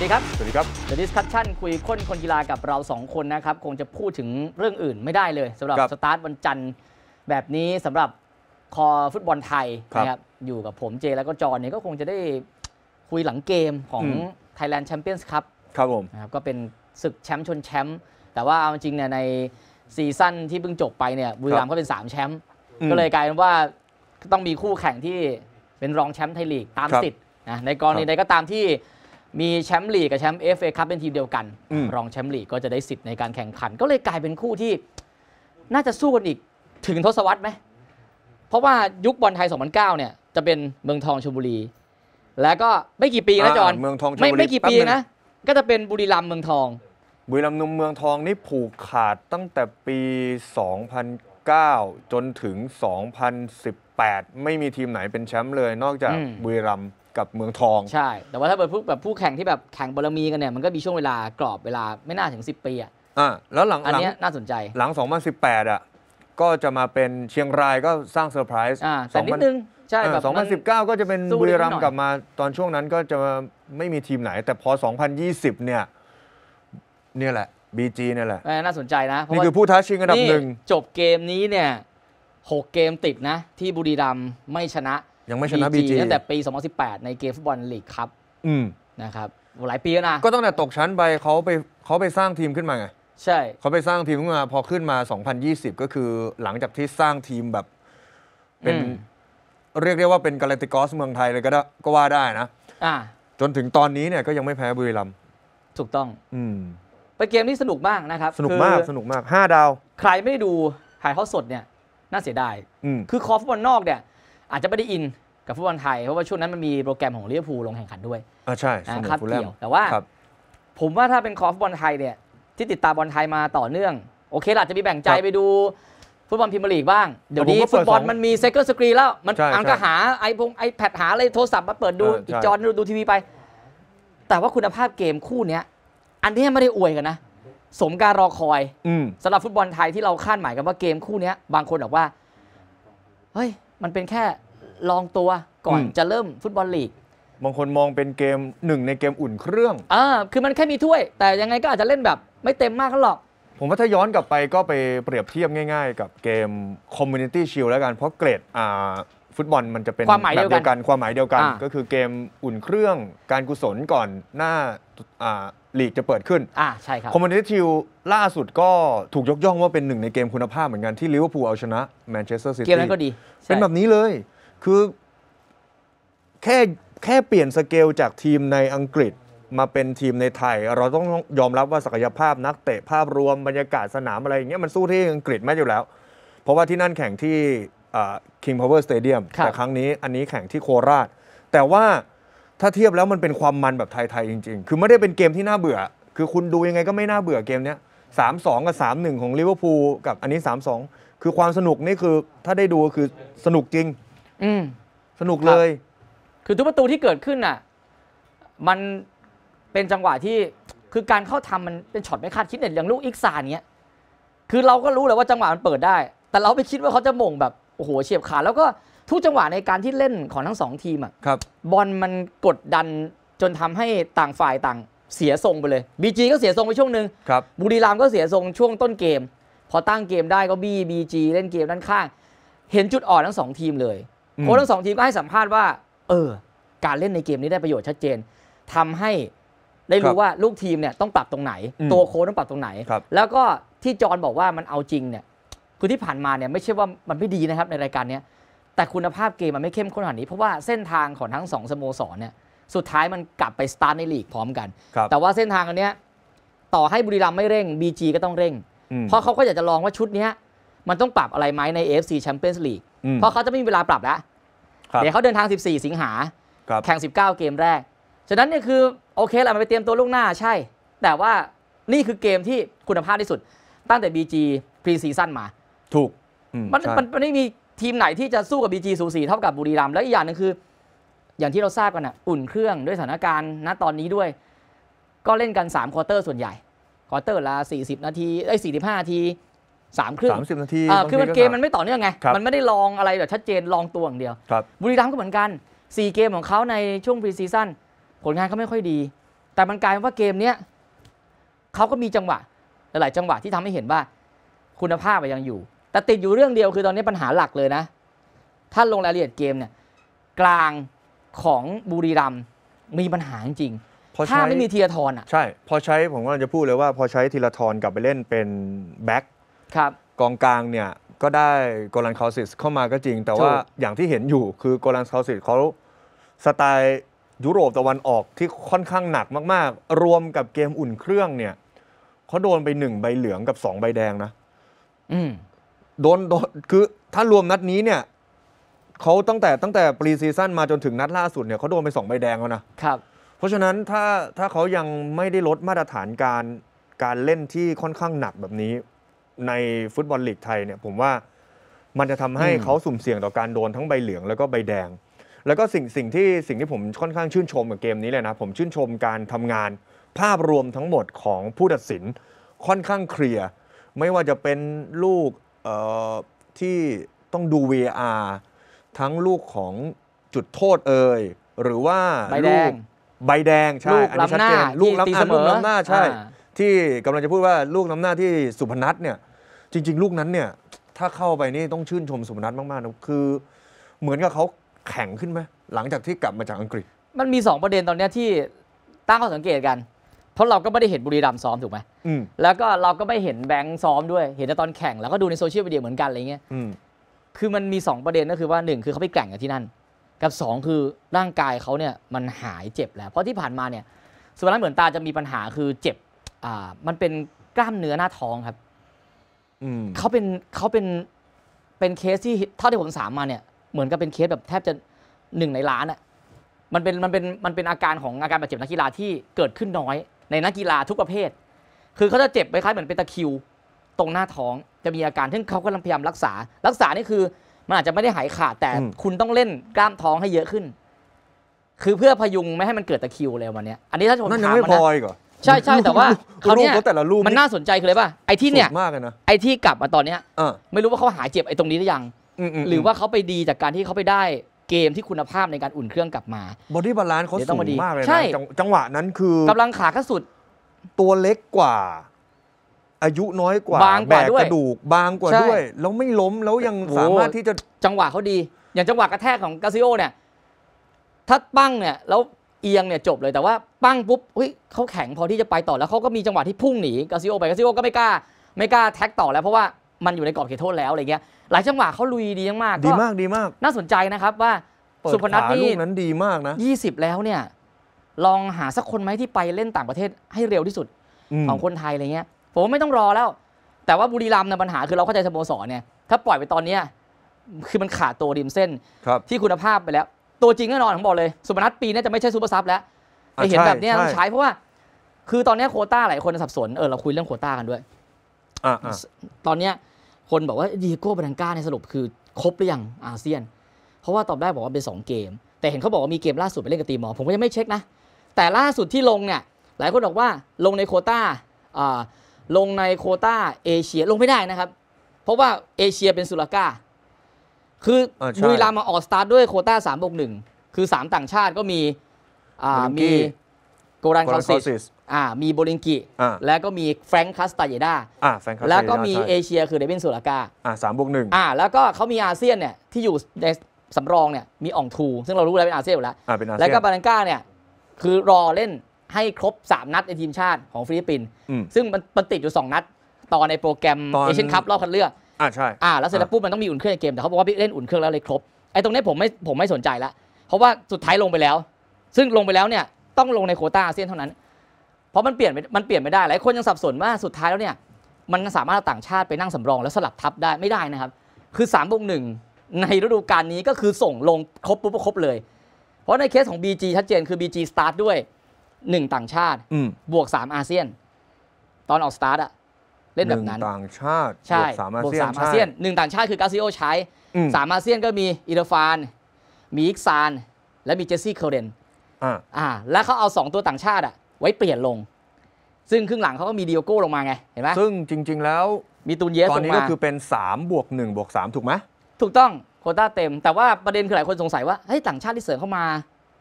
วัสดีครับ สวัสดีครับเด e ิสคั u ชั i คุยค้นคนกีฬากับเรา 2 คนนะครับ คงจะพูดถึงเรื่องอื่นไม่ได้เลยสำหรับสตาร์ทวันจันทร์แบบนี้สำหรับคอฟุตบอลไทยนะครับอยู่กับผมเจแล้วก็จอนเนี่ยก็คงจะได้คุยหลังเกมของ Thailand Champions Cup ครับผมนะครับ ก็เป็นศึกแชมป์ชนแชมป์แต่ว่าเอาจริงเนี่ยในซีซั่นที่เพิ่งจบไปเนี่ยบุรีรัมย์ก็เป็น3แชมป์ก็เลยกลายเป็นว่าต้องมีคู่แข่งที่เป็นรองแชมป์ไทยลีกตามสิทธิ์นะในกรณีใดก็ตามที่มีแชมป์ลีกกับแชมป์เอฟเอคัพเป็นทีมเดียวกันอรองแชมป์ลีกก็จะได้สิทธิ์ในการแข่งขัน ก็เลยกลายเป็นคู่ที่น่าจะสู้กันอีกถึงทศวรรษไหม เพราะว่ายุคบอลไทย 2009 เนี่ย จะเป็นเมืองทองชลบุรี แล้วก็ไม่กี่ปีนะจอนเมืองทองชลบุรีไม่ไม่กี่ปีนะ ก็จะเป็นบุรีรัมย์เมืองทอง บุรีรัมย์นุ่มเมืองทองนี่ผูกขาดตั้งแต่ปี 2009 จนถึง 2018 ไม่มีทีมไหนเป็นแชมป์เลย นอกจากบุรีรัมย์กับเมืองทองใช่แต่ว่าถ้าเปิดพวกแบบผู้แข่งที่แบบแข่งบารมีกันเนี่ย มันก็มีช่วงเวลากรอบเวลาไม่น่าถึง 10 ปีอ่ะอ่าแล้วหลังอันนี้น่าสนใจหลัง 2018 อ่ะ ก็จะมาเป็นเชียงรายก็สร้างเซอร์ไพรส์อ่าแต่นิดนึงใช่แบบ2019 ก็จะเป็นบุรีรัมย์กลับมาตอนช่วงนั้นก็จะไม่มีทีมไหน แต่พอ 2020 เนี่ยเนี่ยแหละบีจีนี่ยแหละน่าสนใจนะนี่คือผู้ท้าชิงอันดับหนึ่งจบเกมนี้เนี่ยหกเกมติดนะที่บุรีรัมย์ไม่ชนะยังไม่ชนะบีจีตั้งแต่ปี 2018 ในเกมฟุตบอลลีกครับนะครับหลายปีแล้วนะก็ตั้งแต่ตกชั้นไปเขาไปเขาไปสร้างทีมขึ้นมาไงใช่เขาไปสร้างทีมขึ้นมา พอขึ้นมา 2020 ก็คือ หลังจากที่สร้างทีมแบบเป็นเรียกได้ว่าเป็นกาลติกอสเมืองไทยเลยก็ได้ก็ว่าได้นะอ่าจนถึงตอนนี้เนี่ยก็ยังไม่แพ้บุรีรัมย์ถูกต้องอืมไปเกมที่สนุกมากนะครับ สนุกมากสนุกมากห้าดาว ใครไม่ได้ดูถ่ายทอดสดเนี่ย น่าเสียดายคือคอฟบอลนอกเนี่ยอาจจะไม่ได้อินกับฟุตบอลไทย เพราะว่าช่วงนั้นมันมีโปรแกรมของเลี้ยวภูลงแข่งขันด้วยอ่าใช่คับเกี่ยวแต่ว่าผมว่าถ้าเป็นคอฟุตบอลไทยเนี่ย ที่ติดตามบอลไทยมาต่อเนื่อง โอเคหล่ะจะมีแบ่งใจไปดูฟุตบอลพิมพ์ลีกบ้างเดี๋ยวนี้ฟุตบอลมันมีเซคกอร์สกรีแล้ว มันอังกหาไอพงไอแพดหาอะไรโทรศัพท์มาเปิดดูอีกจอดูดูทีวีไป แต่ว่าคุณภาพเกมคู่เนี้ยอันนี้ไม่ได้อวยกันนะสมการรอคอยอืสำหรับฟุตบอลไทยที่เราคาดหมายกันว่าเกมคู่เนี้ยบางคนบอกว่าเฮ้ยมันเป็นแค่ลองตัวก่อนจะเริ่มฟุตบอลลีก บางคนมองเป็นเกมหนึ่งในเกมอุ่นเครื่อง อ่าคือมันแค่มีถ้วย แต่ยังไงก็อาจจะเล่นแบบไม่เต็มมากหรอก ผมว่าถ้าย้อนกลับไปก็ไปเปรียบเทียบง่ายๆ กับเกมคอมมูนิตี้ชิลแล้วกันเพราะเกรด อ่าฟุตบอลมันจะเป็นความหมายแบบเดียวกันความหมายเดียวกัน ก็คือเกมอุ่นเครื่องการกุศลก่อนหน้าลีกจะเปิดขึ้นอ่าใช่ครับคอมมนเ์ทิวล่าสุดก็ถูกยกย่องว่าเป็นหนึ่งในเกมคุณภาพเหมือนกัน ที่ลิเวอร์พูลเอาชนะแมนเชสเตอร์ซิตี้เกมนั้นก็ดีเป็นแบบนี้เลย คือแค่แค่เปลี่ยนสเกลจากทีมในอังกฤษมาเป็นทีมในไทย เราต้องยอมรับว่าศักยภาพนักเตะภาพรวมบรรยากาศสนามอะไรอย่างเงี้ยมันสู้ที่อังกฤษไม่อยู่แล้ว เพราะว่าที่นั่นแข่งที่คิงพาวเวอร์สเตเดียมแต่ครั้งนี้อันนี้แข่งที่โคราช แต่ว่าถ้าเทียบแล้วมันเป็นความมันแบบไทย ๆ จริง ๆ คือไม่ได้เป็นเกมที่น่าเบื่อ คือคุณดูยังไงก็ไม่น่าเบื่อเกมเนี้ยสามสองกับสามหนึ่งของลิเวอร์พูลกับอันนี้สามสองคือความสนุกนี่คือ ถ้าได้ดูคือสนุกจริง อืสนุกเลย คือทุกประตูที่เกิดขึ้นน่ะ มันเป็นจังหวะที่คือการเข้าทำมันเป็นช็อตไม่คาดคิดเนี่ยอย่างลูกอิกซานเนี้ยคือเราก็รู้แหละว่าจังหวะมันเปิดได้ แต่เราไม่คิดว่าเขาจะมงแบบโอ้โหเฉียบขาดแล้วก็ทุกจังหวะในการที่เล่นของทั้งสองทีมอ่ะบอลมันกดดันจนทำให้ต่างฝ่ายต่างเสียทรงไปเลยบีจีก็เสียทรงไปช่วงหนึ่งบุรีรัมย์ก็เสียทรงช่วงต้นเกม พอตั้งเกมได้ก็บี้บีจีเล่นเกมด้านข้าง เห็นจุดอ่อนทั้งสองทีมเลยโค้ชทั้งสองทีมก็ให้สัมภาษณ์ว่าเออ การเล่นในเกมนี้ได้ประโยชน์ชัดเจน ทำให้ได้รู้ว่าลูกทีมเนี่ยต้องปรับตรงไหน ตัวโค้ชต้องปรับตรงไหน แล้วก็ที่จอนบอกว่ามันเอาจริงเนี่ยคือที่ผ่านมาเนี่ยไม่ใช่ว่ามันไม่ดีนะครับในรายการนี้แต่คุณภาพเกมมันไม่เข้มข้นขนาดนี้เพราะว่าเส้นทางของทั้งสองสโมสรเนี่ยสุดท้ายมันกลับไปสตาร์ทในลีกพร้อมกัน แต่ว่าเส้นทางอันเนี้ยต่อให้บุรีรัมย์ไม่เร่ง BG ก็ต้องเร่ง เพราะเขาก็อยากจะลองว่าชุดเนี้ยมันต้องปรับอะไรไหมใน AFC Champions League เพราะเขาจะไม่มีเวลาปรับแล้วเดี๋ยวเขาเดินทาง 14 สิงหาแข่ง19 เกม แรกฉะนั้นเนี่ยคือโอเคแหละมันไปเตรียมตัวล่วงหน้าใช่ แต่ว่านี่คือเกมที่คุณภาพที่สุดตั้งแต่ BG พรีซีซั่นมาถูกมันมันไม่มีทีมไหนที่จะสู้กับบีจีสูสีเท่ากับบุรีรัมย์แล้วอีกอย่างหนึ่งคือ อย่างที่เราทราบกันอะอุ่นเครื่องด้วยสถานการณ์ณตอนนี้ด้วย ก็เล่นกัน3ามควอเตอร์ส่วนใหญ่ ควอเตอร์ละ 40 นาทีไอ้สี่สิบห้านาทีสามครึ่งสามสิบนาทีคือมันเกมมันไม่ต่อเนื่องไง มันไม่ได้ลองอะไรแบบชัดเจนลองตัวอย่างเดียวบุรีรัมย์ก็เหมือนกันสี่เกมของเขาในช่วงพรีซีซั่นผลงานเขาไม่ค่อยดี แต่มันกลายเป็นว่าเกมเนี้ยเขาก็มีจังหวะ หลายจังหวะที่ทำให้เห็นว่าคุณภาพยังอยู่แต่ติดอยู่เรื่องเดียวคือตอนนี้ปัญหาหลักเลยนะ ถ้าลงรายละเอียดเกมเนี่ย กลางของบุรีรัมมีปัญหาจริงถ้าไม่มีทีละทอนอ่ะใช่ พอใช้ผมก็จะพูดเลยว่า พอใช้ทีละทอนกลับไปเล่นเป็นแบ็คครับ กองกลางเนี่ยก็ได้กอลันคาสิสเข้ามาก็จริง แต่ว่าอย่างที่เห็นอยู่คือกอลันคาสิสเขาสไตล์ยุโรปตะวันออกที่ค่อนข้างหนักมาก ๆ รวมกับเกมอุ่นเครื่องเนี่ยเขาโดนไปหนึ่งใบเหลืองกับสองใบแดงนะ อืโดนโดน คือถ้ารวมนัดนี้เนี่ย เขาตั้งแต่ตั้งแต่ปรีซีซั่นมาจนถึงนัดล่าสุดเนี่ย เขาโดนไปสองใบแดงแล้วนะ ครับ เพราะฉะนั้นถ้าถ้าเขายังไม่ได้ลดมาตรฐานการการเล่นที่ค่อนข้างหนักแบบนี้ ในฟุตบอลลีกไทยเนี่ย ผมว่ามันจะทำให้เขาสุ่มเสี่ยง ต่อการโดนทั้งใบเหลือง แล้วก็ใบแดง แล้วก็สิ่งสิ่งที่สิ่งที่ผมค่อนข้างชื่นชมกับเกมนี้เลยนะผมชื่นชมการทำงาน ภาพรวมทั้งหมดของผู้ตัดสินค่อนข้างเคลียร์ไม่ว่าจะเป็นลูกที่ต้องดู v r ทั้งลูกของจุดโทษเอ่ยหรือว่าใบแดงใบแดงใช่อันนี้ชัดเจนลูกล้ำหน้าลูกล้ำหน้าใช่ ที่กำลังจะพูดว่าลูกล้ำหน้าที่สุพนัทเนี่ยจริง ๆ ลูกนั้นเนี่ยถ้าเข้าไปนี่ต้องชื่นชมสุพนัทมากๆนะคือเหมือนกับเขาแข็งขึ้นไหมหลังจากที่กลับมาจากอังกฤษ มันมี 2 ประเด็นตอนนี้ที่ตั้งข้อสังเกตกันเพราะเราก็ไม่ได้เห็นบุรีรัมย์ซ้อมถูกไหมแล้วก็เราก็ไม่เห็นแบงค์ซ้อมด้วย เห็นแต่ตอนแข่ง แล้วก็ดูในโซเชียลมีเดียเหมือนกันอะไรเงี้ยคือมันมี 2 ประเด็นก็คือว่า 1 คือเขาไปแข่งกับที่นั่น กับ 2 คือร่างกายเขาเนี่ยมันหายเจ็บแล้ว เพราะที่ผ่านมาเนี่ยสุวรรณเหมือนตาจะมีปัญหาคือเจ็บ อ่า มันเป็นกล้ามเนื้อหน้าท้องครับ อืเขาเป็นเขาเป็นเป็นเคสที่เท่าที่ผมสามมาเนี่ย เหมือนกับเป็นเคสแบบแทบจะหนึ่งในล้านอะมันเป็นมันเป็นมันเป็นอาการของอาการบาดเจ็บนักกีฬาที่เกิดขึ้นน้อยในนักกีฬาทุกประเภท คือเขาจะเจ็บคล้ายเหมือนเป็นตะคิว ตรงหน้าท้องจะมีอาการซึ่งเขากำลังพยายามรักษารักษานี่คือมันอาจจะไม่ได้หายขาดแต่คุณต้องเล่นกล้ามท้องให้เยอะขึ้น คือเพื่อพยุงไม่ให้มันเกิดตะคิวเลยวันนี้อันนี้ถ้าผมถามมันนะพอกใช่ใช่แต่ว่าเขาเนี่ยมันน่าสนใจคือเลยป่ะไอ้ที่เนี่ยไอ้ที่กลับมาตอนเนี้ยไม่รู้ว่าเขาหายเจ็บไอ้ตรงนี้หรือยังหรือว่าเขาไปดีจากการที่เขาไปได้เกมที่คุณภาพในการอุ่นเครื่องกลับมา บอดี้บาลานซ์เขาสูงมากเลยนะจังหวะนั้นคือกำลังขาขั้นสุด ตัวเล็กกว่า อายุน้อยกว่าบางกว่าด้วยกระดูก บางกว่าด้วย แล้วไม่ล้มแล้วยังสามารถที่จะ จังหวะเขาดี อย่างจังหวะกระแทกของกาซิโอเนี่ยถ้าปั้งเนี่ย แล้วเอียงเนี่ยจบเลยแต่ว่าปั้งปุ๊บเฮ้ยเขาแข็งพอที่จะไปต่อแล้วเขาก็มีจังหวะที่พุ่งหนีกาซิโอไปกาซิโอก็ไม่กล้า ไม่กล้าแท็กต่อแล้วเพราะว่ามันอยู่ในกรอบเขตโทษแล้วอะไรเงี้ยหลายจังหวะเขาลุยดีมากดีมากดีมาก น่าสนใจนะครับ ว่าสุพนัทนี่นั้นดีมากนะิบแล้วเนี่ย ลองหาสักคนไหมที่ไปเล่นต่างประเทศให้เร็วที่สุด ของคนไทยอะไรเงี้ยผมไม่ต้องรอแล้ว แต่ว่าบุรีรัมย์เนี่ยปัญหาคือเราเข้าใจสโมสรเนี่ย ถ้าปล่อยไปตอนเนี้ยคือมันขาดตัวริมเส้นที่คุณภาพไปแล้ว ตัวจริงแน่นอนผมบอกเลยสุพนัทปีนี้จะไม่ใช่ซูเปอร์ซับแล้วไปเห็นแบบนี้ต้องใช้เพราะว่าคือตอนนี้โคต้าหลายคนสับสนเออเราคุยเรื่องโคต้ากันด้วยอตอนเนี้ยคนบอกว่าดีโก้บรังกาในสรุปคือครบหรือยังอาเซียน เพราะว่าตอบได้บอกว่าเป็น 2 เกม แต่เห็นเขาบอกว่ามีเกมล่าสุด ไปเล่นกับตีมอ ผมก็ยังไม่เช็คนะ แต่ล่าสุดที่ลงเนี่ยหลายคนบอกว่าลงในโคต้าลงในโคต้าเอเชียลงไม่ได้นะครับ เพราะว่าเอเชียเป็นสุลกาคือมุยีรามมาออกสตาร์ทด้วยโคต้าสามบวกหนึ่งคือสามต่างชาติก็มีมีโกรันคอสิสอ่ามีโบลิงกิแล้วก็มีแฟรงค์คัสตาเยดาอ่าแฟคลแล้วก็มีเอเชียคือเดวินสุลากาอ่าสามบวกหนึ่งอ่าแล้วก็เขามีอาเซียนเนี่ยที่อยู่ในสำรองเนี่ยมีอ่องทู ซึ่งเรารู้แล้วเป็นอาเซียนอยู่แล้วอ่าเป็นอาเซีแล้วก็บาลังกาเนี่ยคือรอเล่นให้ครบ 3 นัดในทีมชาติของฟิลิปปินส์ซึ่งมันมันติดอยู่ 2 นัดต่อในโปรแกรมเอเชียนคัพรอบคัดเลือกอ่าใช่อ่าแล้วเสร็จแล้วปุ๊บมันต้องมีอุ่นเครื่องในเกมแต่เขาบอกว่าพี่เล่นอุ่นเครื่องแล้วเลยครบไอ้ตรงนี้ผมไม่ผมไม่สนใจละเพราะว่าสุดท้ายลงไปแล้ว ซึ่งลงไปแล้วเนี่ยต้องลงในโคต้าอาเซียนเท่านั้นเพราะมันเปลี่ยนมันเปลี่ยนไม่ได้ หลายคนยังสับสนว่าสุดท้ายแล้วเนี่ยมันสามารถเอาต่างชาติไปนั่งสำรองแล้วสลับทับได้ไม่ได้นะครับ คือ3ามบวกหนึ่งในฤดูกาลนี้ก็คือส่งลงครบปุ๊บครบเลย เพราะในเคสของ BG ชัดเจนคือ BG สตาร์ทด้วย 1 ต่างชาติบวก3อาเซียน ตอนออกสตาร์ทอะเล่นแบบนั้นต่างชาติใช่บวกสามอาเซียนหนึ่งต่างชาติคือกาซิโอใช้สามอาเซียนก็มีอิรฟานมีอิกซาน และมีเจสซี่เคอร์เรนอ่าและเขาเอา2ตัวต่างชาติอะไว้เปลี่ยนลง ซึ่งครึ่งหลังเขาก็มีดีโอโก้ลงมาไงเห็นไหมซึ่งจริงๆแล้วมีตูนเยสตอนนี้ก็คือเป็น 3 บวกหบวกสถูกไหมถูกต้องโคต้าเต็ม แต่ว่าประเด็นคือหลายคนสงสัยว่า เฮ้ย ต่างชาติที่เสริมเข้ามา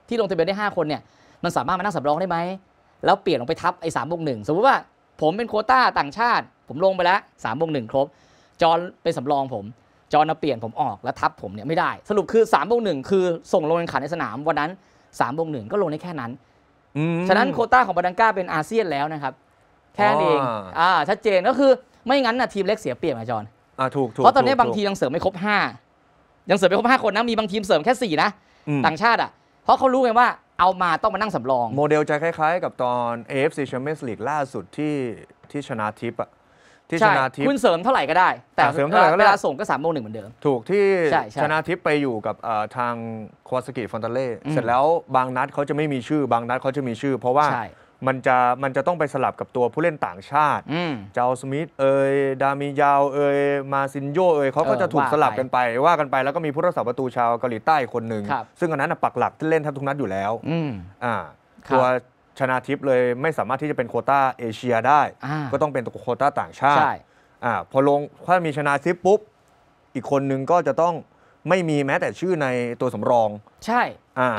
ที่ลงทะเบียนได้ 5 คนเนี่ยมันสามารถมานั่งสำรองได้ไหมแล้วเปลี่ยนลงไปทับไอ้สามบวกหนึ่งสมมติว่าผมเป็นโคต้าต่างชาติ ผมลงไปแล้วสามบวกหนึ่งครบจอนเป็นสำรองผม จอนอาเปลี่ยนผมออกแล้วทับผมเนี่ยไม่ได้ สรุปคือ3ามบวกหคือส่งลงแข่งขันในสนามวันนั้น3ามบวกหก็ลงได้แค่นั้นฉะนั้นโคต้าของบาดังก้าเป็นอาเซียนแล้วนะครับ แค่นี้เองอ่า ชัดเจนก็คือไม่งั้นนะทีมเล็กเสียเปรียบอาจารย์ถูกเพราะตอนนี้บางทียังเสริมไม่ครบห้ายังเสริมไม่ครบห้าคนนะมีบางทีมเสริมแค่สี่นะ ต่างชาติอ่ะ เพราะเขารู้ไงว่าเอามาต้องมานั่งสำรอง โมเดลจะคล้ายๆ กับตอน AFC Champions League ล่าสุดที่ที่ชนะทิปอะที่ชชนะทิพย์คุณเสริมเท่าไหร่ก็ได้แต่เสริมเท่าไหร่ก็ได้เวลาส่งก็สามโมงหนึ่งเหมือนเดิม ถูกที่ชชชนะทิพย์ไปอยู่กับทางควอสกิ ฟอนตาเล่ เสร็จแล้วบางนัดเขาจะไม่มีชื่อบางนัดเขาจะมีชื่อ เพราะว่ามันจะมันจะต้องไปสลับกับตัวผู้เล่นต่างชาติเจ้าสมิธเอยดามิยาว เอยมาซินโยเอยเขาก็จะถูกสลับกันไปว่ากันไปแล้วก็มีผู้รักษาประตูชาวเกาหลีใต้คนหนึ่งซึ่งอันนั้นปักหลักที่เล่นั้งทุกนัดอยู่แล้วอ่าตัวชนะทิพย์เลยไม่สามารถที่จะเป็นโคต้าเอเชียได้ ก็ต้องเป็นโคต้าต่างชาติอพอลงถ้ามีชนะทิพย์ปุ๊บอีกคนนึงก็จะต้องไม่มีแม้แต่ชื่อในตัวสำรอง ใช่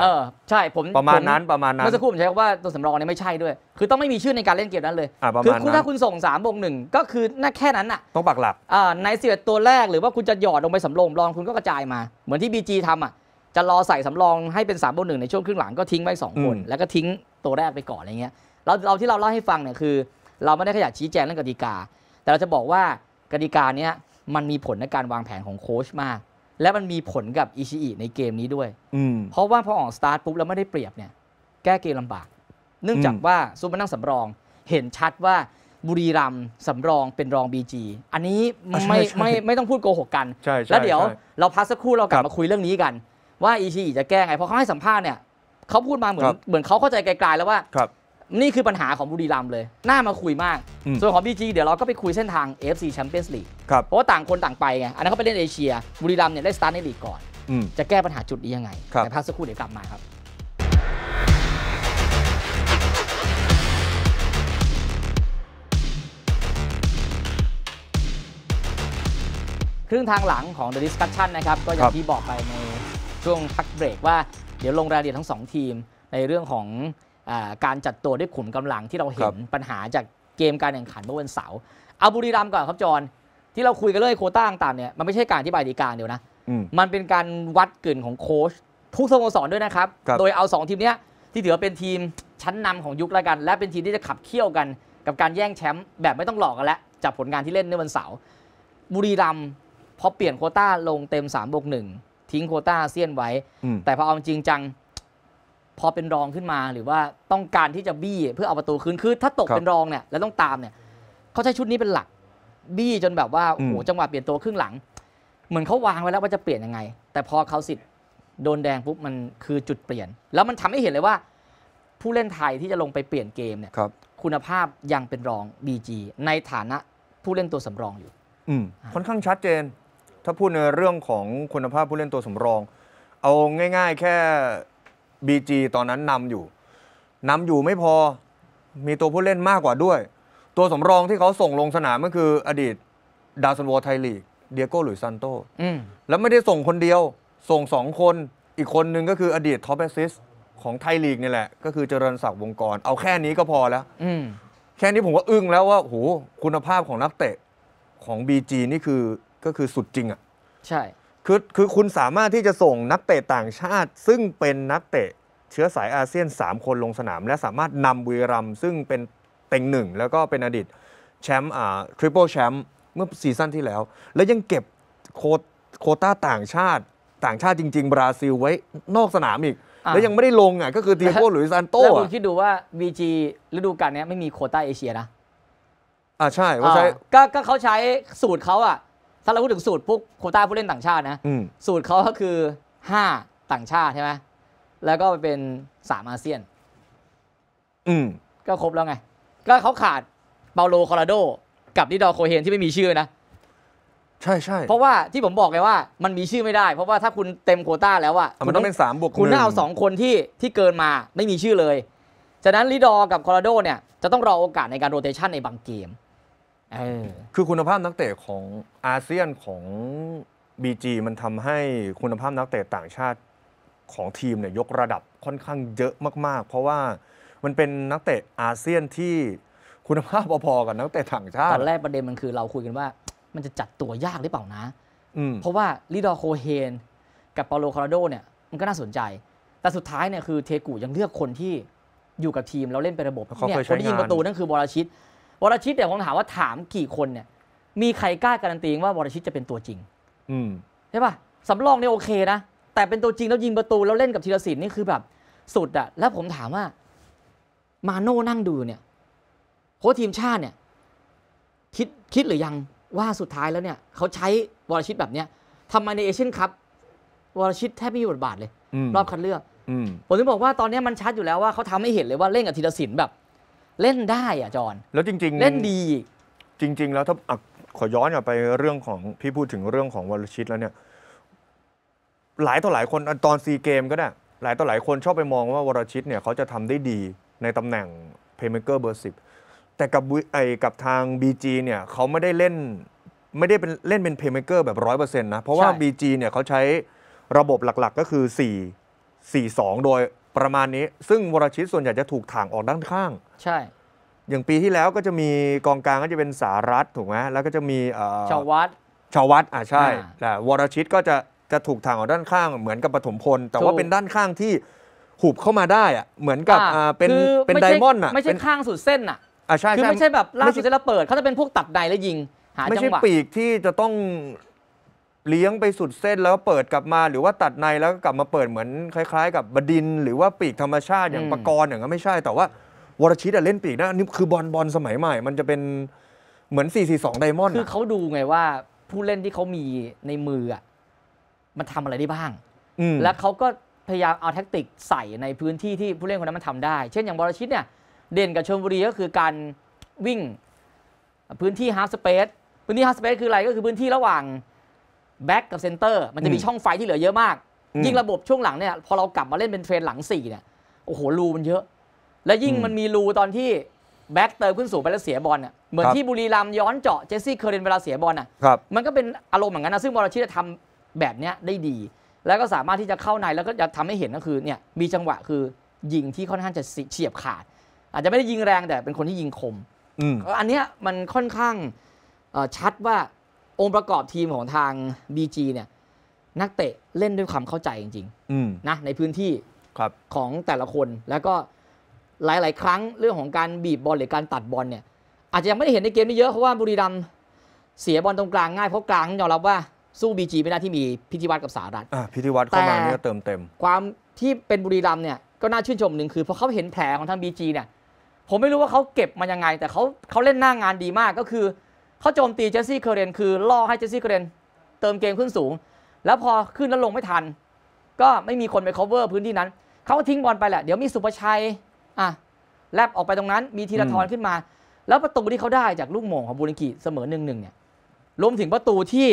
เออใช่ผมประมาณนั้นประมาณนั้นเมื่อสักครู่ผมใช้คำว่าตัวสำรองเนี่ยไม่ใช่ด้วย คือต้องไม่มีชื่อในการเล่นเกมนั้นเลยคืคุณถ้าคุณส่ง3ามบวงหนึ่งก็คือน่าแค่นั้นอ่ะต้องปักหลักในสิบตัวแรกหรือว่าคุณจะหยอดลงไปสำรองรองคุณก็กระจายมาเหมือนที่บีจีทำอ่ะจะรอใส่สำรองให้เป็น3ามบวงหนึ่งในช่วงครึ่งหลังก็ทิ้งไว้สองคนแล้วก็ทิ้งตัวแรกไปก่อนอะไรเงี้ยเราเราที่เราเล่าให้ฟังเนี่ยคือ เราไม่ได้ขยะชี้แจงเรื่องกติกา แต่เราจะบอกว่ากติกาเนี้ยมันมีผลในการวางแผนของโค้ชมาก และมันมีผลกับอิชิอิในเกมนี้ด้วยเพราะว่าพอออกสตาร์ทปุ๊บแล้วไม่ได้เปรียบเนี่ย แก้เกมลำบาก เนื่องจากว่าซุปเปอร์นั่งสำรองเห็นชัดว่าบุรีรัมสำรองเป็นรองบีจีอันนี้ไม่ไม่ไม่ต้องพูดโกหกกันแล้วเดี๋ยวเราพักสักครู่เรากลับมาคุยเรื่องนี้กันว่าอีชีจะแก้ไงเพราะเขาให้สัมภาษณ์เนี่ยเขาพูดมาเหมือนเหมือนเขาเข้าใจไกลๆแล้วว่า นี่คือปัญหาของบุรีรัมเลยน่ามาคุยมาก ส่วนของบีจีเดี๋ยวเราก็ไปคุยเส้นทาง FC Champions League เพราะว่าต่างคนต่างไปไง อันนั้นเขาไปเล่นเอเชียบุรีรัมเนี่ยได้สตาร์ทในลีกก่อน จะแก้ปัญหาจุดนี้ยังไง แต่พักสักครู่เดี๋ยวกลับมาครับ ครึ่งทางหลังของ The Discussion นะครับ ก็อย่างที่บอกไปในช่วงพักเบรกว่าเดี๋ยวลงรายละเอียดทั้ง 2 ทีมในเรื่องของอการจัดตัวด้วยขุมกำลังที่เราเห็นปัญหาจากเกมการแข่งขันเมื่อวันเสาร์เอาบุรีรัมย์ก่อน ครับจอนที่เราคุยกันเรื่องโคต้าต่างๆเนี่ยมันไม่ใช่การที่บายดีการเดียวนะ มันเป็นการวัดกลิ่นของโค้ชทุกสโมสรด้วยนะครับรบโดยเอา 2 ทีมนี้ที่ถือเป็นทีมชั้นนำของยุคละกัน และเป็นทีมที่จะขับเคี่ยวกันกับการแย่งแชมป์แบบไม่ต้องหลอกกันแล้วจากผลงานที่เล่นในวันเสาร์บุรีรัมย์พอเปลี่ยนโคต้า ลงเต็ม3บวกงทิ้งโคต้าอาเซียนไว้แต่พอเอาจริงจังพอเป็นรองขึ้นมาหรือว่าต้องการที่จะบี้เพื่อเอาประตูคืนคือถ้าตกเป็นรองเนี่ยแล้วต้องตามเนี่ยเขาใช้ชุดนี้เป็นหลักบี้จนแบบว่าโอ้โหจังหวะเปลี่ยนตัวครึ่งหลัง เหมือนเขาวางไว้แล้วว่าจะเปลี่ยนยังไง แต่พอเขาสิทธิ์โดนแดงปุ๊บมันคือจุดเปลี่ยน แล้วมันทำให้เห็นเลยว่า ผู้เล่นไทยที่จะลงไปเปลี่ยนเกมเนี่ยคคุณภาพยังเป็นรอง BG ในฐานะผู้เล่นตัวสำรองอยู่ค่อนข้างชัดเจนถ้าพูดในเรื่องของคุณภาพผู้เล่นตัวสำรอง เอาง่าย ๆ แค่ BG ตอนนั้นนำอยู่ นำอยู่ไม่พอ มีตัวผู้เล่นมากกว่าด้วย ตัวสำรองที่เขาส่งลงสนามก็คืออดีตดาวซันวอไทยลีกเดียโก้หรือซันโตแล้วไม่ได้ส่งคนเดียวส่งสองคนอีกคนนึงก็คืออดีตท็อปแอสซิสของไทยลีกนี่แหละ ก็คือเจริญศักดิ์วงกร เอาแค่นี้ก็พอแล้วแค่นี้ผมก็อึ้งแล้วว่าโหคุณภาพของนักเตะของ BG นี่คือก็คือสุดจริงอ่ะ ใช่ คือคือคุณสามารถที่จะส่งนักเตะต่างชาติ ซึ่งเป็นนักเตะเชื้อสายอาเซียน 3 คนลงสนาม และสามารถนำวีรัมซึ่งเป็นเต็งหนึ่งแล้วก็เป็นอดีตแชมป์อ่าทริปเปิลแชมป์เมื่อซีซั่นที่แล้ว แล้วยังเก็บโคโคต้าต่างชาติต่างชาติจริง ๆ บราซิลไว้นอกสนามอีก แล้วยังไม่ได้ลงอ่ะก็คือเตียโก้หรือซานโต้แล้วคุณคิดดูว่าจ g ฤดูกาลนี้ไม่มีโคต้าเอเชียนะอ่าใช่ก็ใช้ก็เขาใช้สูตรเขาอ่ะถ้าเราพูดถึงสูตร พวกโคต้าผู้เล่นต่างชาตินะสูตรเขาก็คือห้าต่างชาติใช่ไหมแล้วก็เป็นสามอาเซียน อืมก็ครบแล้วไง ก็เขาขาดเปาโลคอราโดกับดิดอโคเฮนที่ไม่มีชื่อนะ ใช่ใช่เพราะว่าที่ผมบอกไงว่ามันมีชื่อไม่ได้ เพราะว่าถ้าคุณเต็มโคต้าแล้วอะมันต้องเป็นสามบวกคุณน่าเอาสองคนที่ที่เกินมาไม่มีชื่อเลยฉะนั้นลิดอกับคอราโดเนี่ยจะต้องรอโอกาสในการโรเตชันในบางเกมคือคุณภาพนักเตะของอาเซียนของ BG มันทำให้คุณภาพนักเตะต่างชาติของทีมเนี่ยยกระดับค่อนข้างเยอะมาก ๆ เพราะว่ามันเป็นนักเตะอาเซียนที่คุณภาพพอๆกับนักเตะต่างชาติตอนแรกประเด็นมันคือเราคุยกันว่ามันจะจัดตัวยากหรือเปล่านะเพราะว่าลิดอโคเฮน กับเปาโลคาราโดเนี่ยมันก็น่าสนใจ แต่สุดท้ายเนี่ยคือเทกูยังเลือกคนที่อยู่กับทีมเราเล่นเป็นระบบเนี่ยคนที่ยิงประตูนั่นคือบอลชิตวรชิตเนี่ยผมถามว่าถามกี่คนเนี่ย มีใครกล้าการันตีว่าวรชิตจะเป็นตัวจริงใช่ป่ะสำรองเนี่ยโอเคนะ แต่เป็นตัวจริง แล้วยิงประตูแล้วเล่นกับธีรศิลป์นี่คือแบบ สุดอะแล้วผมถามว่ามาโน่นั่งดูเนี่ยโค้ชทีมชาติเนี่ยคิดคิดหรือยังว่าสุดท้ายแล้วเนี่ยเขาใช้วรชิตแบบเนี้ยทำไมในเอเชียนคัพวรชิตแทบไม่มีบทบาทเลย รอบคัดเลือกผมถึงบอกว่าตอนนี้มันชัดอยู่แล้วว่าเขาทำให้เห็นเลยว่าเล่นกับธีรศิลป์แบบเล่นได้อ่ะ จอนแล้วจริงๆ เล่นดี จริง ๆ แล้วถ้าขอย้อนกลับไปเรื่องของ พี่พูดถึงเรื่องของวรชิตแล้วเนี่ยหลายต่อหลายคนตอนซีเกมก็ได้ หลายต่อหลายคนชอบไปมองว่าวรชิตเนี่ยเขาจะทำได้ดีในตำแหน่งเพย์เมเกอร์เบอร์สิบแต่กับไอกับทาง BG เนี่ย เขาไม่ได้เล่นไม่ได้เป็นเล่นเป็นเพย์เมเกอร์แบบร้อยเปอร์เซ็นต์นะ เพราะว่า BG เนี่ยเขาใช้ระบบหลักๆ ก็คือ 4 4 2 โดยประมาณนี้ซึ่งวรชิตส่วนใหญ่จะถูกถ่างออกด้านข้าง ใช่ อย่างปีที่แล้วก็จะมีกองกลางก็จะเป็นสารัตถูกไหมแล้วก็จะมีเชาววัดชาววัดอ่าใช่แต่วรชิตก็จะจะถูกถ่างออกด้านข้าง เหมือนกับปฐมพล แต่ว่าเป็นด้านข้างที่หูบเข้ามาได้อ่ะเหมือนกับอ่าเป็นเป็นได่มอนด์อ่ะไม่ใช่ข้างสุดเส้นอ่ะอ่าใช่คือไม่ใช่แบบลากสุดเส้นแล้วเปิดเขาจะเป็นพวกตัดใดแล้วยิงหาจังหวะไม่ใช่ปีกที่จะต้องเลี้ยงไปสุดเส้นแล้วเปิดกลับมาหรือว่าตัดในแล้วก็กลับมาเปิดเหมือนคล้ายๆ กับบดิน หรือว่าปีกธรรมชาติอย่างปรกรณ์อย่างนั้นไม่ใช่แต่ว่า วรชิตอะเล่นปีกนะนี่คือบอลบอลสมัยใหม่ มันจะเป็นเหมือน 442 ไดมอนด์คือเขาดูไงว่าผู้เล่นที่เขามีในมืออะมันทำอะไรได้บ้าง อืแล้วเขาก็พยายามเอาแท็กติกใส่ในพื้นที่ที่ผู้เล่นคนนั้นมันทำได้ เช่น อย่างบรชิตเนี่ยเด่นกับชลบุรีก็คือการวิ่งพื้นที่ฮาร์ s สเปซพื้นที่ฮาร์ s สเปซคืออะไรก็คือพื้นที่ระหว่างแบ็กกับเซนเตอร์มันจะมีช่องไฟที่เหลือเยอะมาก ยิ่งระบบช่วงหลังเนี่ย พอเรากลับมาเล่นเป็นเทรนหลังสี่เนี่ยโอ้โหรูมันเยอะ และยิ่งมันมีรูตอนที่แบ็กเติมขึ้นสูงไปแล้วเสียบอลเนี่ยเหมือนที่บุรีรัมย้อนเจาะ เจสซี่เคอร์เรนเวลาเสียบอลอ่ะมันก็เป็นอารมณ์เหมือนกันนะซึ่งบอลชีททำแบบเนี้ยได้ดี แล้วก็สามารถที่จะเข้าในแล้วก็จะทำให้เห็นก็คือเนี่ยมีจังหวะคือยิงที่ค่อนข้างจะเฉียบขาด อาจจะไม่ได้ยิงแรงแต่เป็นคนที่ยิงคมอันเนี้ยมันค่อนข้างชัดว่าองค์ประกอบทีมของทาง BG เนี่ยนักเตะเล่นด้วยความเข้าใจจริงๆนะ ในพื้นที่ของแต่ละคนแล้วก็หลายๆครั้งเรื่องของการบีบบอลหรือการตัดบอลเนี่ย อาจจะยังไม่ได้เห็นในเกมนี้เยอะ เพราะว่าบุรีรัมย์เสียบอลตรงกลางง่ายเพราะกลางยอมรับว่าสู้บีจีไม่ได้ที่มีพิธีวัตรกับสารัตพิธีวัตรเข้ามาเนี่ยเติมเต็มความที่เป็นบุรีรัมย์เนี่ยก็น่าชื่นชมหนึ่งคือพอเขาเห็นแผลของทางบีจีเนี่ย ผมไม่รู้ว่าเขาเก็บมายังไงแต่เขาเขาเล่นหน้างานดีมากก็คือเขาโจมตีเจสซี่เคเรนคือล่อให้เจสซี่เคเรนเติมเกมขึ้นสูง แล้วพอขึ้นแล้วลงไม่ทันก็ไม่มีคนไป cover พื้นที่นั้น เขาทิ้งบอลไปแหละ เดี๋ยวมีสุประชัยอ่ะแลบออกไปตรงนั้นมีธีรทรขึ้นมา แล้วประตูที่เขาได้จากลูกโมงของบูริกิเสมอหนึ่งหนึ่งเนี่ยรวมถึงประตูที่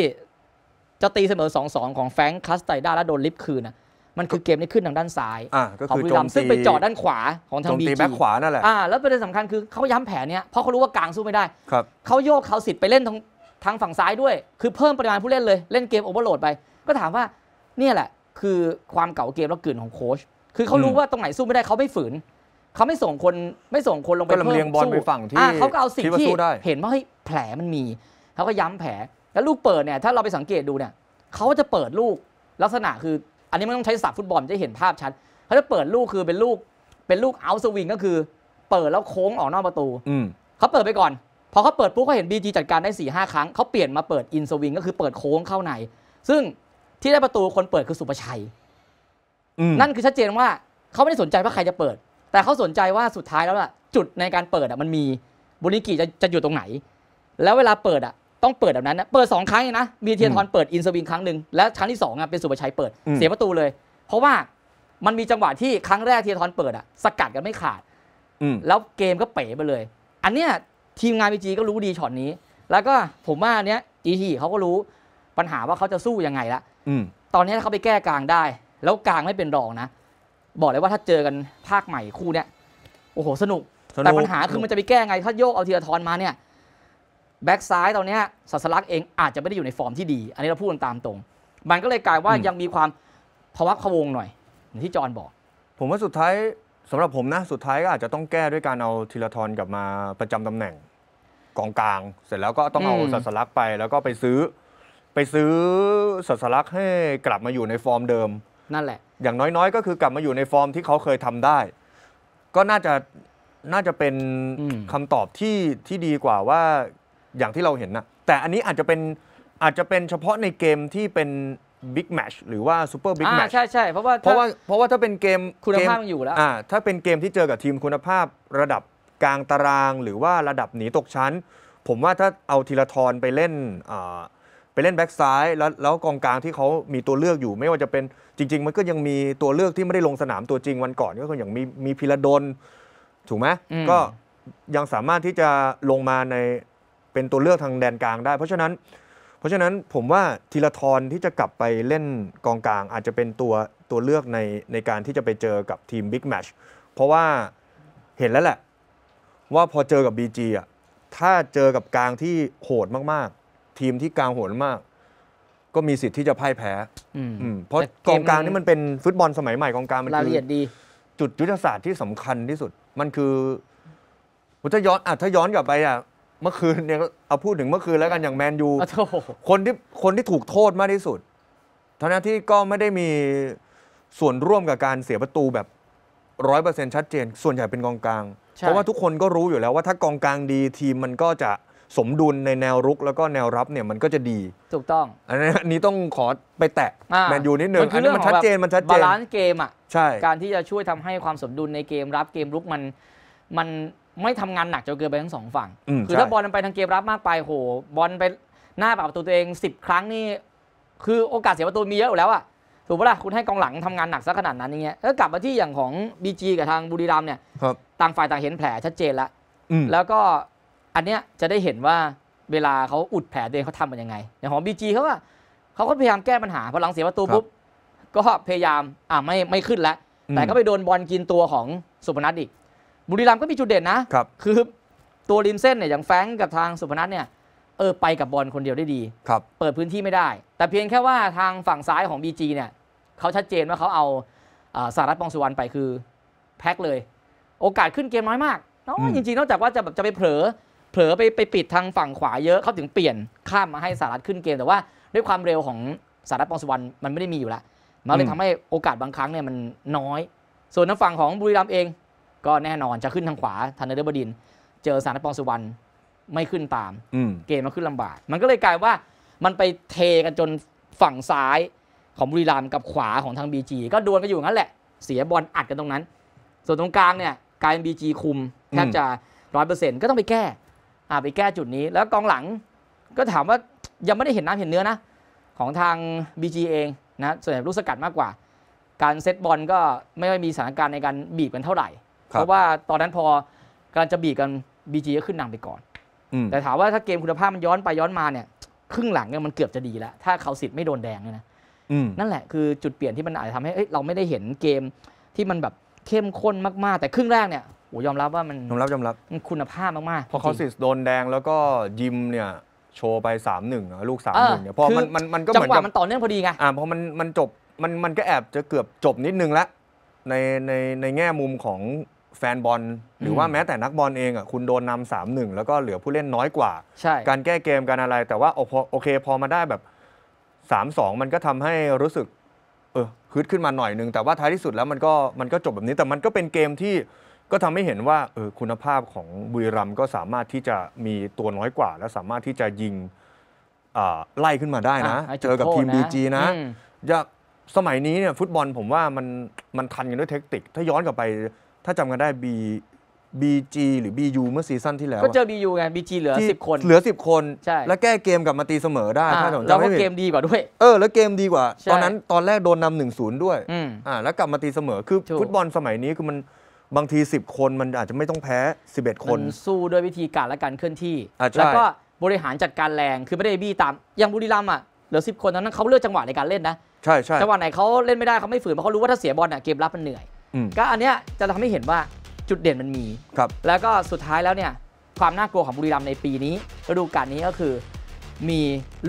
จะตีเสมอสองสองของแฟงคัสไตด้าและโดนลิฟคืนนะมันคือเกมนี่ขึ้นทางด้านซ้ายของบุรีรัมซึ่งไปจอดด้านขวาของทางบีจีขวานั่นแหละ อ่าแล้วประเด็นสำคัญคือเขาย้ำแผนเนี้ย เพราะเขารู้ว่ากลางสู้ไม่ได้เขาโยกเขาสิทธิ์ไปเล่นทางทางฝั่งซ้ายด้วย คือเพิ่มปริมาณผู้เล่นเลย เล่นเกมโอเวอร์โหลดไป ก็ถามว่าเนี่ยแหละคือความเก่าเกมแล้วกลืนของโค้ชคือเขารู้ว่าตรงไหนสู้ไม่ได้เขาไม่ฝืนเขาไม่ส่งคนไม่ส่งคนลงไปเพิ่มสู้เขาก็เอาสิ่งที่เห็นว่าเฮ้ยแผลมันมีเขาก็ย้ำแผลแล้วลูกเปิดเนี่ยถ้าเราไปสังเกตดูเนี่ยเขาจะเปิดลูกลักษณะคืออันนี้มันต้องใช้ศัพท์ฟุตบอลจะเห็นภาพชัดเขาจะเปิดลูกคือเป็นลูกเป็นลูกเอาสวิงก็คือเปิดแล้วโค้งออกนอกประตูเขาเปิดไปก่อนพอเขาเปิดปุ๊บเขาเห็นบีจีจัดการได้4ี่ห้าครั้งเขาเปลี่ยนมาเปิดอินสวิงก็คือเปิดโค้งเข้าในซึ่งที่ได้ประตูคนเปิดคือสุประชัย นั่นคือชัดเจนว่า เขาไม่ได้สนใจว่าใครจะเปิด แต่เขาสนใจว่าสุดท้ายแล้วล่ะจุดในการเปิดอ่ะมันมีบุนิกิจะจะอยู่ตรงไหน แล้วเวลาเปิดอ่ะต้องเปิดแบบนั้นนะ เปิด2ครั้งเงนะ มีเทียทอนเปิดอินสวิงครั้งหนึ่งและครั้งที่2อ่ะเป็นสุประชัยเปิด เสียประตูเลย เพราะว่ามันมีจังหวะที่ครั้งแรกเทียทอนเปิดอ่ะ สกัดกันไม่ขาดแล้วเกมก็เป๋ไปเลย อันเนี้ยทีมงานบีจีก็รู้ดีช็อตนี้ แล้วก็ผมว่าอันเนี้ยอีทีเขาก็รู้ปัญหาว่าเขาจะสู้ยังไงละตอนนี้ถ้าเขาไปแก้กลางได้ แล้วกลางไม่เป็นรองนะบอกเลยว่าถ้าเจอกันภาคใหม่คู่เนี้ยโอ้โหสนุกแต่ปัญหาคือมันจะไปแก้ไงถ้าโยกเอาเทียทอนมาเนี่ยแบ็กซ้ายตอนนี้สัสลักเองอาจจะไม่ได้อยู่ในฟอร์มที่ดี อันนี้เราพูดกันตามตรงมันก็เลยกลายว่ายังมีความภาวะขวงหน่อยอย่างที่จอนบอก ผมว่าสุดท้ายสำหรับผมนะสุดท้ายก็อาจจะต้องแก้ด้วยการเอาธีรทรกลับมาประจำตำแหน่งกองกลาง เสร็จแล้วก็ต้องเอาสัสลักไป แล้วก็ไปซื้อไปซื้อสัสลักให้กลับมาอยู่ในฟอร์มเดิม นั่นแหละ อย่างน้อย ๆ ก็คือกลับมาอยู่ในฟอร์มที่เขาเคยทำได้ ก็น่าจะน่าจะเป็นคำตอบที่ที่ดีกว่าว่าอย่างที่เราเห็นนะแต่อันนี้อาจจะเป็นอาจจะเป็นเฉพาะในเกมที่เป็นบิ๊กแมชหรือว่าซูเปอร์บิ๊กแมชใช่ใช่เพราะว่าเพราะว่าเพราะว่าถ้าเป็นเกมคุณภาพอยู่แล้วอ่าถ้าเป็นเกมที่เจอกับทีมคุณภาพ ระดับกลางตารางหรือว่าระดับหนีตกชั้น ผมว่าถ้าเอาทีละทอนไปเล่นอ่าไปเล่นแบ็กซ้ายแล้วแล้วกองกลางที่เขามีตัวเลือกอยู่ ไม่ว่าจะเป็นจริง ๆ มันก็ยังมีตัวเลือกที่ไม่ได้ลงสนามตัวจริงวันก่อนก็คืออย่างมีมีพิรดลถูกไหมก็ยังสามารถที่จะลงมาในเป็นตัวเลือกทางแดนกลางได้เพราะฉะนั้น เพราะฉะนั้นผมว่าทีละทรที่จะกลับไปเล่นกองกลางอาจจะเป็นตัวตัวเลือกในในการที่จะไปเจอกับทีมบิ๊กแมชเพราะว่าเห็นแล้วแหละ ว่าพอเจอกับ BG อ่ะถ้าเจอกับกลางที่โหดมากๆ ทีมที่กลางโหดมาก ก็มีสิทธิ์ที่จะพ่ายแพ้เพราะกองกลางนี่มันเป็นฟุตบอลสมัยใหม่กองกลางมันคือจุดยุทธศาสตร์ที่สำคัญที่สุด มันคือถ้าย้อนอ่ะถ้าย้อนกลับไปอ่ะเมื่อคืนเนี่ยเอาพูดถึงเมื่อคืนแล้วกันอย่างแมนยูคนที่คนที่ถูกโทษมากที่สุดทั้งที่ก็ไม่ได้มีส่วนร่วมกับการเสียประตูแบบร้อยเปอร์เซ็นต์ชัดเจน ส่วนใหญ่เป็นกองกลาง เพราะว่าทุกคนก็รู้อยู่แล้วว่าถ้ากองกลางดีทีมมันก็จะสมดุลในแนวรุกแล้วก็แนวรับเนี่ยมันก็จะดี ถูกต้อง อันนี้ต้องขอไปแตะแมนยูนิดนึงอันนี้มันชัดเจนมันชัดเจนบาลานซ์เกมอ่ะใช่การที่จะช่วยทำให้ความสมดุลในเกมรับเกมรุกมันมันไม่ทำงานหนักจนเกินไปทั้งสองฝั่ง คือถ้าบอลมันไปทางเกมรับมากไป โหบอลไปหน้าปากประตูตัวเองสิบครั้งนี่ คือโอกาสเสียประตูมีเยอะอยู่แล้วอะถูกปะล่ะ คุณให้กองหลังทำงานหนักซะขนาดนั้นอย่างเงี้ยก็กลับมาที่อย่างของบีจีกับทางบุรีรัมเนี่ยต่างฝ่ายต่างเห็นแผลชัดเจนละแล้วก็อันเนี้ยจะได้เห็นว่าเวลาเขาอุดแผลตัวเองเขาทำมันยังไงอย่างของบีจีเขาว่าเขาก็พยายามแก้ปัญหาพอหลังเสียประตูปุ๊บ ก็พยายาม อ่าไม่ไม่ขึ้นแล้วแต่ก็ไปโดนบอลกินตัวของสุพนัทอีกบุรีรัมย์ก็มีจุดเด่นนะครับคือตัวริมเส้นเนี่ยอย่างแฟงกับทางสุพนัทเนี่ย เออไปกับบอลคนเดียวได้ดี ครับ เปิดพื้นที่ไม่ได้ แต่เพียงแค่ว่าทางฝั่งซ้ายของ BG เนี่ยเขาชัดเจนว่าเขาเอาอสารัตปองสุวรรณไปคือแพ็คเลย โอกาสขึ้นเกมน้อยมากเนาะอืจริงๆนอกจากว่าจะแบบจะไปเผลอเผลอไปไปปิดทางฝั่งขวาเยอะเขาถึงเปลี่ยนข้ามมาให้สารัตขึ้นเกมแต่ว่าด้วยความเร็วของสารัตปองสุวรรณมันไม่ได้มีอยู่แล้วมันเลยทำให้โอกาสบางครั้งเนี่ยมันน้อย ส่วนทางฝั่งของบุรีรัมย์เองก็แน่นอนจะขึ้นทางขวาทันเดอร์บดิน เจอสารปองสุวรรณไม่ขึ้นตาม เกมมันขึ้นลำบากมันก็เลยกลายว่ามันไปเทกันจนฝั่งซ้ายของบุรีรัมย์กับขวาของทางบีจีก็ดวลกันอยู่งั้นแหละเสียบอลอัดกันตรงนั้น ส่วนตรงกลางเนี่ยกลายเป็นบีจีคุมแทบจะร้อยเปอร์เซ็นต์ก็ต้องไปแก้อ่าไปแก้จุดนี้แล้วกองหลังก็ถามว่ายังไม่ได้เห็นน้ำเห็นเนื้อนะของทาง BG เองนะส่วนใหญ่ลูกสกัดมากกว่า การเซตบอลก็ไม่ค่อยมีสถานการณ์ในการบีบกันเท่าไหร่เพราะว่าตอนนั้นพอการจะบีบกันบีจีก็ขึ้นนำไปก่อนแต่ถามว่าถ้าเกมคุณภาพมันย้อนไปย้อนมาเนี่ย ครึ่งหลังเนี่ยมันเกือบจะดีแล้ว ถ้าเขาสิทธิ์ไม่โดนแดงเนี่ยนะนั่นแหละคือจุดเปลี่ยนที่มันอาจจะทำให้เราไม่ได้เห็นเกมที่มันแบบเข้มข้นมาก ๆ แต่ครึ่งแรกเนี่ยโอ้ยอมรับว่ามันยอมรับยอมรับคุณภาพมาก ๆ พอเขาสิทธิ์โดนแดงแล้วก็ยิมเนี่ยโชว์ไป3ามหนึ่งลูก3ามหนึ่งเนี่ยพอมันมันมันก็เหมือนจังหวะมันต่อเนื่องพอดีไงอ่าพอมันมันจบมันมันก็แอบจะเกือบจบนิดนึงละในในในแง่มุมของแฟนบอล หรือว่าแม้แต่นักบอลเองอ่ะคุณโดนนำสามหนึ่งแล้วก็เหลือผู้เล่นน้อยกว่า การแก้เกมการอะไร แต่ว่าโอเคพอมาได้แบบสามสองมันก็ทำให้รู้สึกเออฮึดขึ้นมาหน่อยหนึงแต่ว่าท้ายที่สุดแล้วมันก็มันก็จบแบบนี้ แต่มันก็เป็นเกมที่ก็ทำให้เห็นว่าเออคุณภาพของบุรีรัมก็สามารถที่จะมีตัวน้อยกว่า และสามารถที่จะยิงไล่ขึ้นมาได้นะะเจอกับทีมบีจี นะจะสมัยนี้เนี่ยฟุตบอลผมว่ามันมันทันกันด้วยเทคนิคถ้าย้อนกลับไปถ้าจำกันได้ B BG หรือ BU เมื่อซีซั่นที่แล้ว ก็เจอ BU ไง BG เหลือ 10 คน เหลือ 10 คนใช่แล้วแก้เกมกลับมาตีเสมอได้ถ้าผมจำไม่ผิดเกมดีกว่าด้วย เออ แล้วเกมดีกว่า ตอนนั้นตอนแรกโดนนำหนึ่งศูนย์ด้วยอ่าแล้วกลับมาตีเสมอ คือฟุตบอลสมัยนี้คือมันบางที 10 คนมันอาจจะไม่ต้องแพ้ 11 คนนสู้ด้วยวิธีการและการเคลื่อนที่ แล้วก็บริหารจัดการแรงคือไม่ได้บี้ตามอย่างบุรีรัมย์อ่ะเหลือสิบคนตอนนั้นเขาเลือกจังหวะในการเล่นนะใช่ใช่จังหวะไหนเขาเล่นไม่ได้เขาไม่ฝืนเพราะเขารู้ว่าถ้าเสียบอลี่ยเกมรับมันเหนื่อยก็อันเนี้ยจะทำให้เห็นว่าจุดเด่นมันมี ครับ แล้วก็สุดท้ายแล้วเนี่ย ความน่ากลัวของบุรีรัมย์ในปีนี้ฤดูกาลนี้ก็คือมี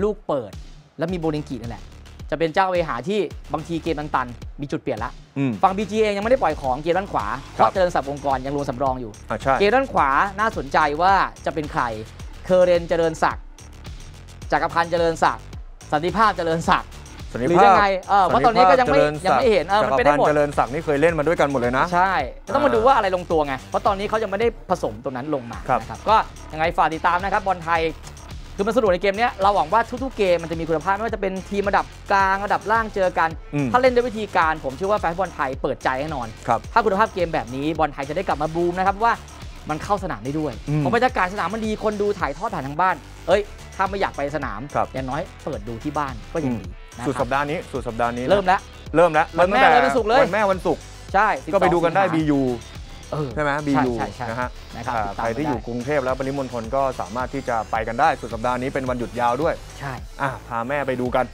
ลูกเปิดและมีโบลิงกีนั่นแหละ จะเป็นเจ้าเวหาที่บางทีเกมตันตันมีจุดเปลี่ยนละฝั่งบีจีเองยังไม่ได้ปล่อยของเกมด้านขวาเพราะเจริญสับองค์กรยังลงสำรองอยู่เกมด้านขวาน่าสนใจว่าจะเป็นใครเคเรนเจริญศักดิ์จักรพันธ์เจริญศักดิ์สันติภาพเจริญศักดิ์สนิหรือภายัพงไงเพราะตอนนี้ก็ยังไม่ยังไม่เห็นเมันเป็นได้หมดเจริญศักดิ์นี่เคยเล่นมาด้วยกันหมดเลยนะ ใช่ต้องมาดูว่าอะไรลงตัวไงเพราะตอนนี้เขายังไม่ได้ผสมตรงนั้นลงมาครับก็ยังไงฝากติดตามนะครับบอลไทยคือมันสนุกในเกมนี้เราหวังว่าทุกๆเกมมันจะมีคุณภาพไม่ว่าจะเป็นทีมระดับกลางระดับล่างเจอกันถ้าเล่นด้วยวิธีการผมเชื่อว่าแฟนบอลไทยเปิดใจแน่นอนครับถ้าคุณภาพเกมแบบนี้บอลไทยจะได้กลับมาบูมนะครับว่ามันเข้าสนามได้ด้วยมเพราะบรรยากาศสนามมันดีคนดูถ่ายทอดผ่านทางบ้าน เอ้ยถ้าไม่อยากไปสนามอย่างน้อยเปิดดูที่บ้านก็ยังดีสุดสัปดาห์นี้สุดสัปดาห์นี้เริ่มแล้วเริ่มแล้ววันแม่เริ่มวันศุกร์เลยวันแม่วันศุกร์ใช่ก็ไปดูกันได้บียูใช่ไหมบียูนะฮะใครที่อยู่กรุงเทพแล้วปริมณฑลก็สามารถที่จะไปกันได้สุดสัปดาห์นี้เป็นวันหยุดยาวด้วย ใช่พาแม่ไปดูกัน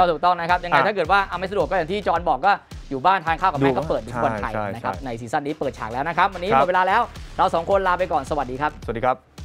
ก็ถูกต้องนะครับ ยังไงถ้าเกิดว่าเอาไม่สะดวกก็อย่างที่จอ์นบอกก็อยู่บ้านทานข้าวกับแม่ก็เปิดดูุบอลไทยนะครับในซีซั่นนี้เปิดฉากแล้วนะครับวันนี้หมดเวลาแล้วเราสองคนลาไปก่อนสวัสดีครับสวัสดีครับ